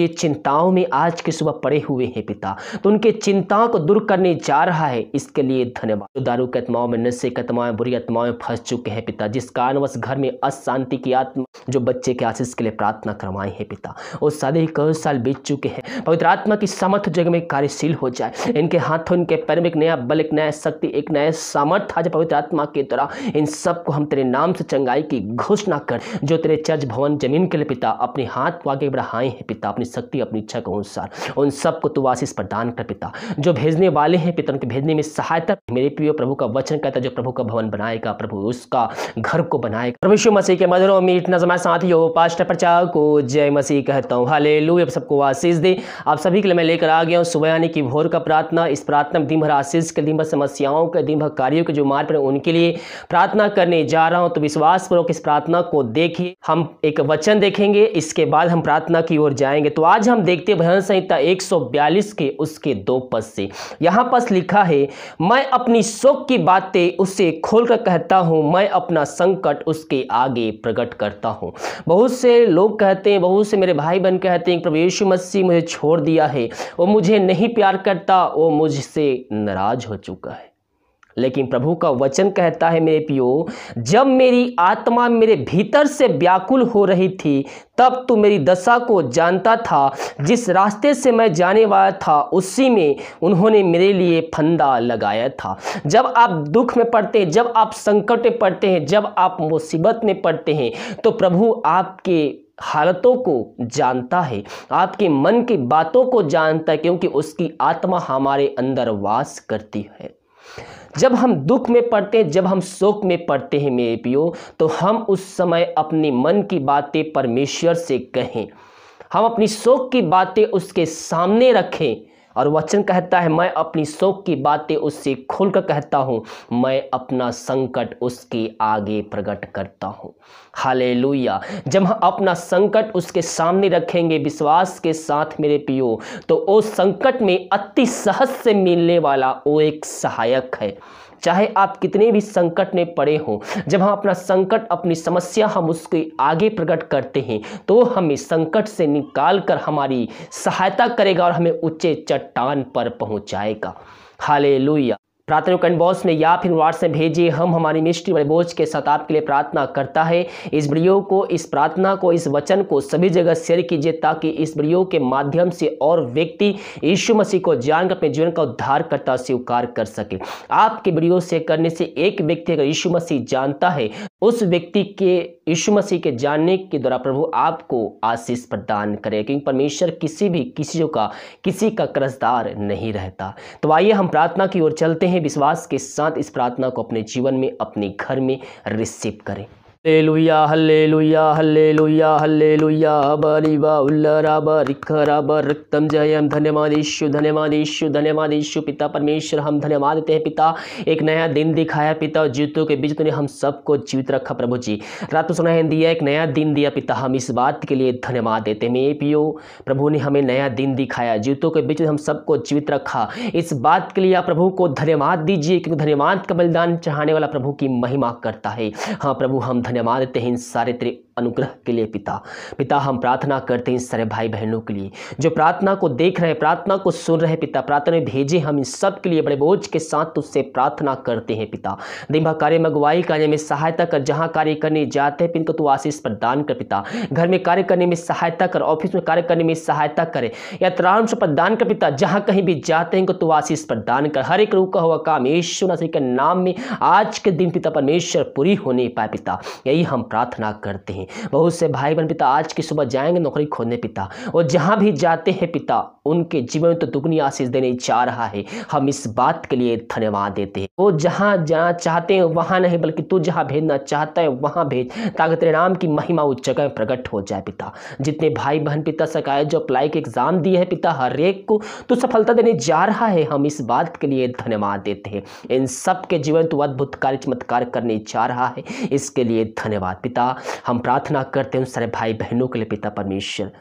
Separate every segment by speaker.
Speaker 1: इसलिए चिंताओं में आज की सुबह पड़े हुए हैं पिता तो उनके चिंताओं को दूर करने जा रहा है इसके लिए धन्यवाद तो दारू के आत्माओं में नशे की आत्माएं बुरी आत्माएं फंस चुके हैं पिता जिस कारणवश घर में अशांति की आत्मा जो बच्चे के आशीष के लिए प्रार्थना करवाए हैं पिता उस सादे कई साल बीत चुके हैं पवित्र आत्मा की समर्थ जग में कार्यशील हो जाए इनके हाथों इनके पैर में एक नया बल एक नया शक्ति एक नया सामर्थ आज पवित्र आत्मा के द्वारा इन सबको हम तेरे नाम से चंगाई की घोषणा कर जो तेरे चर्च भवन जमीन के लिए पिता अपने हाथ को आगे बढ़ाए हैं पिता अपनी अपनी शक्ति अपनी इच्छा के अनुसार उन सबको तू आशीष प्रदान कर पिता जो भेजने वाले हैं पिता उनके भेजने में सहायता मेरे प्रिय प्रभु का वचन कहता है जो प्रभु का भवन बनाएगा प्रभु उसका घर को बनाएगा प्रभु मसीह के मदरों में इतना समय साथी हो पास्ट प्रचार को जय मसीह कहता हूँ हाले लू अब सबको आशीष दे आप सभी के लिए मैं लेकर आ गया हूँ सुबह आने की भोर का प्रार्थना इस प्रार्थना में दिन भर आशीष के दिन भर समस्याओं के दिन भर कार्यों के जो मार्ग पर उनके लिए प्रार्थना करने जा रहा हूँ तो विश्वास पूर्वक इस प्रार्थना को देखिए हम एक वचन देखेंगे इसके बाद हम प्रार्थना की ओर जाएंगे तो तो आज हम देखते भजन संहिता 142 के उसके दो पद से यहाँ पस लिखा है मैं अपनी शोक की बातें उसे खोल कर कहता हूँ मैं अपना संकट उसके आगे प्रकट करता हूँ बहुत से लोग कहते हैं बहुत से मेरे भाई बहन कहते हैं प्रभु यीशु मसीह मुझे छोड़ दिया है वो मुझे नहीं प्यार करता वो मुझसे नाराज हो चुका है लेकिन प्रभु का वचन कहता है मेरे पियो जब मेरी आत्मा मेरे भीतर से व्याकुल हो रही थी तब तू मेरी दशा को जानता था जिस रास्ते से मैं जाने वाला था उसी में उन्होंने मेरे लिए फंदा लगाया था जब आप दुख में पड़ते हैं जब आप संकट में पड़ते हैं जब आप मुसीबत में पड़ते हैं तो प्रभु आपके हालतों को जानता है आपके मन की बातों को जानता है क्योंकि उसकी आत्मा हमारे अंदर वास करती है जब हम दुख में पड़ते हैं जब हम शोक में पड़ते हैं मेरे पियो तो हम उस समय अपने मन की बातें परमेश्वर से कहें हम अपनी शोक की बातें उसके सामने रखें और वचन कहता है मैं अपनी शोक की बातें उससे खोलकर कहता हूँ मैं अपना संकट उसके आगे प्रकट करता हूँ हाले जब हम अपना संकट उसके सामने रखेंगे विश्वास के साथ मेरे पियो तो उस संकट में अति सहज से मिलने वाला वो एक सहायक है चाहे आप कितने भी संकट में पड़े हों जब हम अपना संकट अपनी समस्या हम उसके आगे प्रकट करते हैं तो हमें संकट से निकाल कर हमारी सहायता करेगा और हमें ऊंचे चट्टान पर पहुंचाएगा हाले प्रार्थना कैन बॉस ने या फिर व्हाट्सएप भेजिए हम हमारी मिस्ट्री बड़े बोझ के साथ आपके लिए प्रार्थना करता है इस वीडियो को इस प्रार्थना को इस वचन को सभी जगह शेयर कीजिए ताकि इस वीडियो के माध्यम से और व्यक्ति यीशु मसीह को जानकर अपने जीवन का उद्धार करता स्वीकार कर सके आपके वीडियो से करने से एक व्यक्ति अगर यीशु मसीह जानता है उस व्यक्ति के यीशु मसीह के जानने के द्वारा प्रभु आपको आशीष प्रदान करे क्योंकि परमेश्वर किसी भी किसी का किसी का कर्जदार नहीं रहता तो आइए हम प्रार्थना की ओर चलते हैं विश्वास के साथ इस प्रार्थना को अपने जीवन में अपने घर में रिसीव करें हल्लेलुया हल्लेलुया हल्लेलुया हल्लेलुया हल्ले लुया हल्ले लुया बरिवा उल्लरा बरिख रब रक्तम जयम धन्यवादीशु धन्यवादीशु पिता परमेश्वर हम धन्यवाद देते हैं पिता एक नया दिन दिखाया पिता और जीतों के बीच तुमने हम सबको जीवित रखा प्रभु जी रात को सुना दिया एक नया दिन दिया पिता हम इस बात के लिए धन्यवाद देते हैं मे पियो प्रभु ने हमें नया दिन दिखाया जीतों के बीच हम सबको जीवित रखा इस बात के लिए आप प्रभु को धन्यवाद दीजिए क्योंकि धन्यवाद का बलिदान चढ़ाने वाला प्रभु की महिमा करता है हाँ प्रभु हम धन्यवाद देते हैं इन सारे तेरे अनुग्रह के लिए पिता पिता हम प्रार्थना करते हैं इन सारे भाई बहनों के लिए जो प्रार्थना को देख रहे हैं प्रार्थना को सुन रहे पिता प्रार्थना में भेजे हम इन सब के लिए बड़े बोझ के साथ तुझसे प्रार्थना करते हैं पिता दिन भर कार्य में अगुवाई कार्य में सहायता कर जहाँ कार्य करने जाते हैं पिनको तू आशीष प्रदान कर पिता घर में कार्य करने में सहायता कर ऑफिस में कार्य करने में सहायता करे से प्रदान कर पिता जहाँ कहीं भी जाते हैं इनको तू आशीष प्रदान कर हर एक रूप का हुआ काम ईश्वर के नाम में आज के दिन पिता परमेश्वर पूरी होने पाए पिता यही हम प्रार्थना करते हैं बहुत से भाई बहन पिता आज की सुबह जाएंगे नौकरी खोने पिता और जहाँ भी जाते हैं पिता उनके जीवन तो दुगनी आशीष देने चाह रहा है हम इस बात के लिए धन्यवाद देते हैं वो जहाँ जाना चाहते हैं वहाँ नहीं बल्कि तू जहाँ भेजना चाहता है वहाँ भेज ताकि तेरे नाम की महिमा उस जगह में प्रकट हो जाए पिता जितने भाई बहन पिता सकाए जो अप्लाई के एग्ज़ाम दिए हैं पिता हर एक को तो सफलता देने जा रहा है हम इस बात के लिए धन्यवाद देते हैं इन सब के जीवन तो अद्भुत कार्य चमत्कार करने जा रहा है इसके लिए धन्यवाद पिता हम प्रार्थना करते हैं उन सारे भाई बहनों के लिए पिता परमेश्वर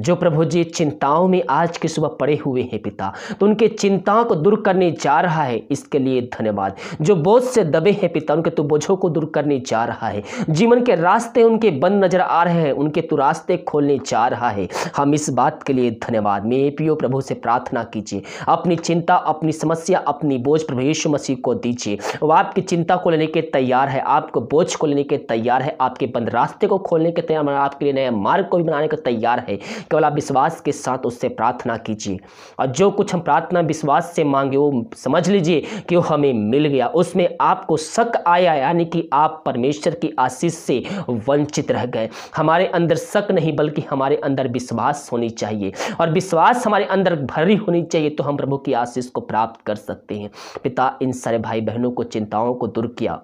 Speaker 1: जो प्रभु जी चिंताओं में आज की सुबह पड़े हुए हैं पिता तो उनके चिंताओं को दूर करने जा रहा है इसके लिए धन्यवाद जो बोझ से दबे हैं पिता उनके तू तो बोझों को दूर करने जा रहा है जीवन के रास्ते उनके बंद नजर आ रहे हैं उनके तू तो रास्ते खोलने जा रहा है हम इस बात के लिए धन्यवाद मेरे पियो प्रभु से प्रार्थना कीजिए अपनी चिंता अपनी समस्या अपनी बोझ प्रभु यीशु मसीह को दीजिए वो आपकी चिंता को लेने के तैयार है आपको बोझ को लेने के तैयार है आपके बंद रास्ते को खोलने के तैयार आपके लिए नया मार्ग को भी बनाने को तैयार है केवल आप विश्वास के साथ उससे प्रार्थना कीजिए और जो कुछ हम प्रार्थना विश्वास से मांगे वो समझ लीजिए कि वो हमें मिल गया उसमें आपको शक आया यानी कि आप परमेश्वर की आशीष से वंचित रह गए हमारे अंदर शक नहीं बल्कि हमारे अंदर विश्वास होनी चाहिए और विश्वास हमारे अंदर भरी होनी चाहिए तो हम प्रभु की आशीष को प्राप्त कर सकते हैं पिता इन सारे भाई बहनों को चिंताओं को दूर किया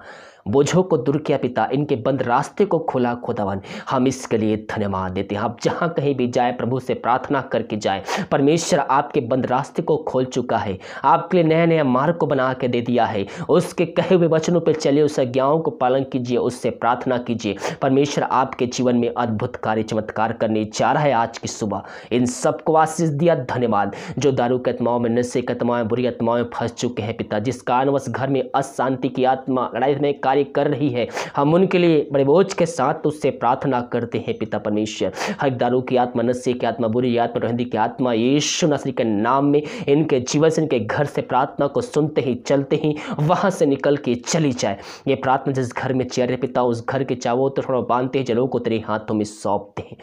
Speaker 1: बोझों को दूर किया पिता इनके बंद रास्ते को खोला खुदावन हम इसके लिए धन्यवाद देते हैं आप जहाँ कहीं भी जाए प्रभु से प्रार्थना करके जाए परमेश्वर आपके बंद रास्ते को खोल चुका है आपके लिए नया नया मार्ग को बना के दे दिया है उसके कहे हुए वचनों पर चले उस आज्ञाओं को पालन कीजिए उससे प्रार्थना कीजिए परमेश्वर आपके जीवन में अद्भुत कार्य चमत्कार करने जा रहा है आज की सुबह इन सबको आशीष दिया धन्यवाद जो दारू के आत्माओं में नशे की आत्माएं बुरी में फंस चुके हैं पिता जिस कारणवश घर में अशांति की आत्मा लड़ाई में कार्य कार्य कर रही है हम उनके लिए बड़े बोझ के साथ उससे प्रार्थना करते हैं पिता परमेश्वर हर दारू की आत्मा नस्य की आत्मा बुरी आत्मा रोहिंदी की आत्मा यीशु नसरी के नाम में इनके जीवन से इनके घर से प्रार्थना को सुनते ही चलते ही वहाँ से निकल के चली जाए ये प्रार्थना जिस घर में चेहरे पिता उस घर के चावो तो थोड़ा बांधते हैं जलों को तेरे हाथों में सौंपते हैं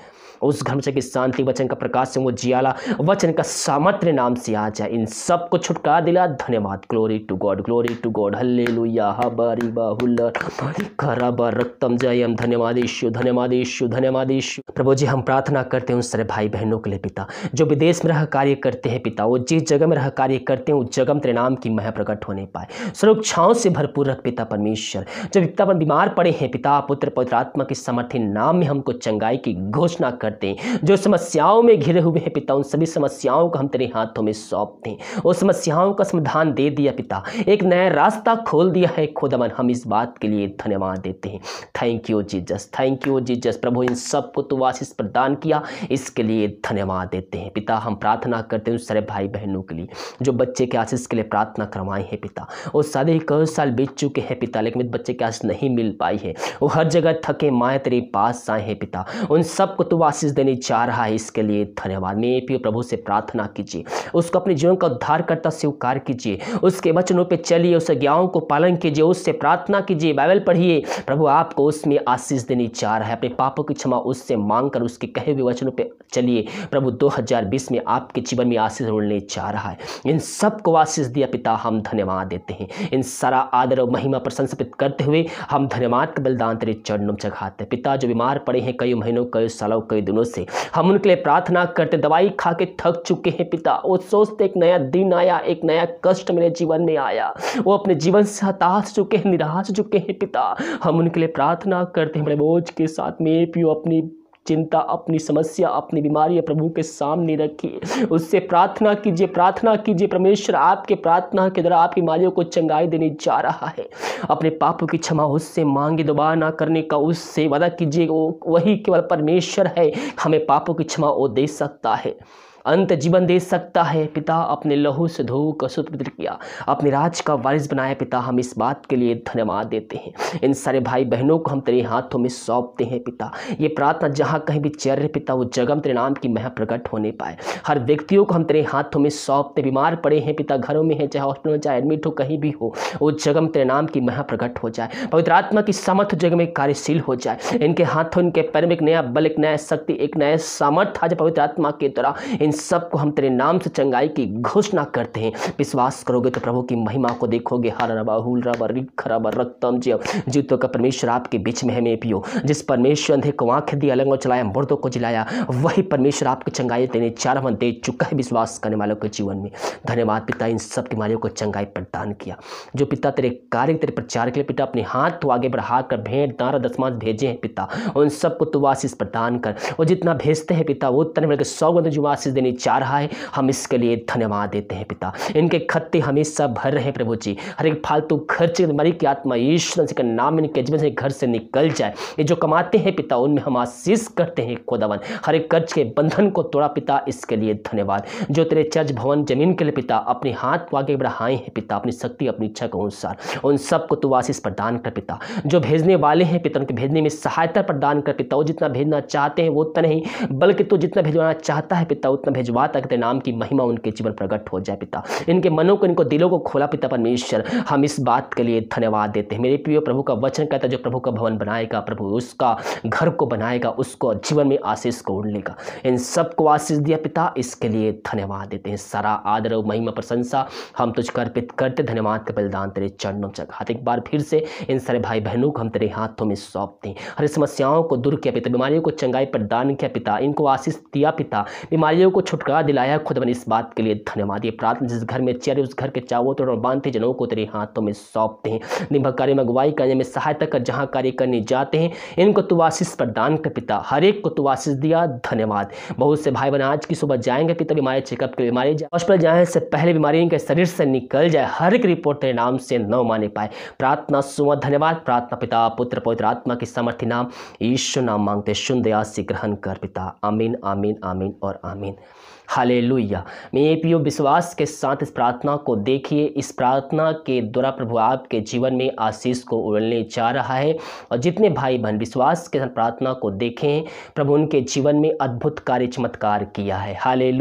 Speaker 1: उस घमचक शांति वचन का प्रकाश से वो जियाला वचन का सामर्थ्य नाम से आ जाए इन सब को छुटका दिला धन्यवाद glory to God glory to God hallelujah हबारी Baha'u'llah जयम धन्यवाद ईश्व धन्यवाद ईश्व धन्यवाद ईश्व प्रभु जी हम प्रार्थना करते हैं उन सारे भाई बहनों के लिए पिता जो विदेश में रह कार्य करते हैं पिता वो जिस जगह में रह कार्य करते हैं उस जगह में तेरे नाम की मह प्रकट होने पाए सुरक्षाओं से भरपूर रख पिता परमेश्वर जब पिता पर बीमार पड़े हैं पिता पुत्र पवित्र आत्मा के समर्थन नाम में हमको चंगाई की घोषणा कर करते हैं जो समस्याओं में घिरे हुए हैं पिता उन सभी समस्याओं को हम तेरे हाथों में सौंप दें उस समस्याओं का समाधान दे दिया पिता एक नया रास्ता खोल दिया है खुदमन हम इस बात के लिए धन्यवाद देते हैं thank you Jesus thank you Jesus प्रभु इन सबको तो आशीष प्रदान किया इसके लिए धन्यवाद देते हैं पिता हम प्रार्थना करते हैं सारे भाई बहनों के लिए जो बच्चे के आशीष के लिए प्रार्थना करवाए हैं पिता वो सारे कई साल बीत चुके हैं पिता लेकिन बच्चे के आशीष नहीं मिल पाई है वो हर जगह थके माए तेरे पास आए हैं पिता उन सबको तो आशीष देने जा रहा है इसके लिए धन्यवाद मेरे प्रिय प्रभु से प्रार्थना कीजिए उसको अपने जीवन का उद्धार करता स्वीकार कीजिए उसके वचनों पर चलिए उस ज्ञाओं को पालन कीजिए उससे प्रार्थना कीजिए बाइबल पढ़िए प्रभु आपको उसमें आशीष देने जा रहा है अपने पापों की क्षमा उससे मांग कर उसके कहे हुए वचनों पर चलिए प्रभु दो में आपके जीवन में आशीष उड़ने जा रहा है इन सबको आशीष दिया पिता हम धन्यवाद देते हैं इन सारा आदर और महिमा प्रशंसपित करते हुए हम धन्यवाद के बलिदान तेरे चरणों में चढ़ाते हैं पिता जो बीमार पड़े हैं कई महीनों कई सालों कई दिनों से हम उनके लिए प्रार्थना करते दवाई खा के थक चुके हैं पिता वो सोचते एक नया दिन आया एक नया कष्ट मेरे जीवन में आया वो अपने जीवन से हताश चुके हैं निराश चुके हैं पिता हम उनके लिए प्रार्थना करते हैं बड़े बोझ के साथ में पियो अपनी चिंता अपनी समस्या अपनी बीमारियाँ प्रभु के सामने रखिए उससे प्रार्थना कीजिए प्रार्थना कीजिए परमेश्वर आपके प्रार्थना के द्वारा आपकी बीमारियों को चंगाई देने जा रहा है अपने पापों की क्षमा उससे मांगे दोबारा ना करने का उससे वादा कीजिए वही केवल परमेश्वर है हमें पापों की क्षमा वो दे सकता है अंत जीवन दे सकता है पिता अपने लहू से धो कसुपुत्र किया अपने राज का वारिस बनाया पिता हम इस बात के लिए धन्यवाद देते हैं इन सारे भाई बहनों को हम तेरे हाथों में सौंपते हैं पिता ये प्रार्थना जहाँ कहीं भी चर्य पिता वो जगम तेरे नाम की मह प्रकट होने पाए हर व्यक्तियों को हम तेरे हाथों में सौंपते बीमार पड़े हैं पिता घरों में है चाहे हॉस्पिटल में चाहे एडमिट हो कहीं भी हो वो जगम तेरे नाम की मह प्रकट हो जाए पवित्र आत्मा की समर्थ जग में कार्यशील हो जाए इनके हाथों इनके पैर में एक नया बल एक नया शक्ति एक नया सामर्थ्य आज पवित्र आत्मा के द्वारा इन सबको हम तेरे नाम से चंगाई की घोषणा करते हैं विश्वास करोगे तो प्रभु की महिमा को देखोगे हर रबा हुल रबा रिख रबा रक्तम जीव जीवतों का परमेश्वर आपके बीच में हमें पियो जिस परमेश्वर अंधे को आँखें दी अलंगों चलाया मुर्दों को जिलाया वही परमेश्वर आपको चंगाई देने चार मन दे चुका है विश्वास करने वालों के जीवन में धन्यवाद पिता इन सब बीमारियों को चंगाई प्रदान किया जो पिता तेरे कार्य तेरे प्रचार के लिए पिता अपने हाथ तो आगे बढ़ा कर भेंट दारा दसमांश भेजे हैं पिता उन सबको तो आशीष प्रदान कर और जितना भेजते हैं पिता वो उतने बल्कि सौ गुण जो आशीष देने देने जा रहा है हम इसके लिए धन्यवाद देते हैं पिता इनके खत्ते हमेशा भर रहे हैं प्रभु जी हर एक फालतू खर्च मरी की आत्मा ईश्वर के नाम इनके जीवन से घर से निकल जाए ये जो कमाते हैं पिता उनमें हम आशीष करते हैं खुदावन हर एक कर्ज के बंधन को तोड़ा पिता इसके लिए धन्यवाद जो तेरे चर्च भवन जमीन के लिए पिता अपने हाथ को आगे बढ़ाए हैं पिता अपनी शक्ति अपनी इच्छा के अनुसार उन सबको तू आशीष प्रदान कर पिता जो भेजने वाले हैं पिता उनके भेजने में सहायता प्रदान कर पिता वो जितना भेजना चाहते हैं वो उतना नहीं बल्कि तू जितना भेजवाना चाहता है पिता उतना भिजवा तक तेरे नाम की महिमा उनके जीवन प्रकट हो जाए पिता इनके मनों को इनको दिलों को खोला पिता परमेश्वर हम इस बात के लिए धन्यवाद देते हैं मेरे प्रिय प्रभु का वचन कहता है जो प्रभु का भवन बनाएगा प्रभु उसका घर को बनाएगा उसको जीवन में आशीष को उड़ लेगा इन सबको आशीष दिया पिता इसके लिए धन्यवाद देते हैं सारा आदर और महिमा प्रशंसा हम तुझ अर्पित करते धन्यवाद का बलिदान तेरे चरणों चढ़ाते एक बार फिर से इन सारे भाई बहनों को हम तेरे हाथों में सौंपते हैं हर समस्याओं को दूर किया पिता बीमारियों को चंगाई प्रदान किया पिता इनको आशीष दिया पिता बीमारियों को छुटकारा दिलाया खुद बन इस बात के लिए धन्यवाद ये प्रार्थना जिस घर में चेहरे उस घर के चावो तोड़ और बांधते जनों को तेरे हाथों में सौंपते हैं निर्भर कार्य में अगुवाई करने में सहायता कर जहाँ कार्य करने जाते हैं इनको तुवासिस प्रदान कर पिता हर एक को तुवासिस दिया धन्यवाद बहुत से भाई बहन आज की सुबह जाएंगे पिता बीमारी चेकअप के बीमारी हॉस्पिटल जाए से पहले बीमारी इनके शरीर से निकल जाए हर एक रिपोर्ट तेरे नाम से न माने पाए प्रार्थना सुमत धन्यवाद प्रार्थना पिता पुत्र पवित्र आत्मा की सामर्थ्य नाम ईश्वर नाम मांगते शून्य दया ग्रहण कर पिता आमीन आमीन आमीन और आमीन हाले पी ओ विश्वास के साथ इस प्रार्थना को देखिए इस प्रार्थना के द्वारा प्रभु आपके जीवन में आशीष को उड़ने जा रहा है और जितने भाई बहन विश्वास के साथ प्रार्थना को देखें प्रभु उनके जीवन में अद्भुत कार्य चमत्कार किया है हाले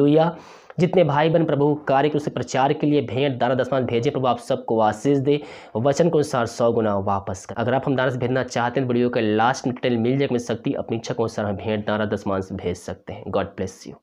Speaker 1: जितने भाई बहन प्रभु कार्य के उसे प्रचार के लिए भेंट दाना दसमान भेजें प्रभु आप सबको आशीष दे वचन के अनुसार सौ गुना वापस कर अगर आप हम दाना से भेजना चाहते हैं तो वीडियो के लास्ट में डिटेल मिल जाए अपनी शक्ति अपनी इच्छा के अनुसार हम भेंट दाना दसमान से भेज सकते हैं गॉड ब्लेस यू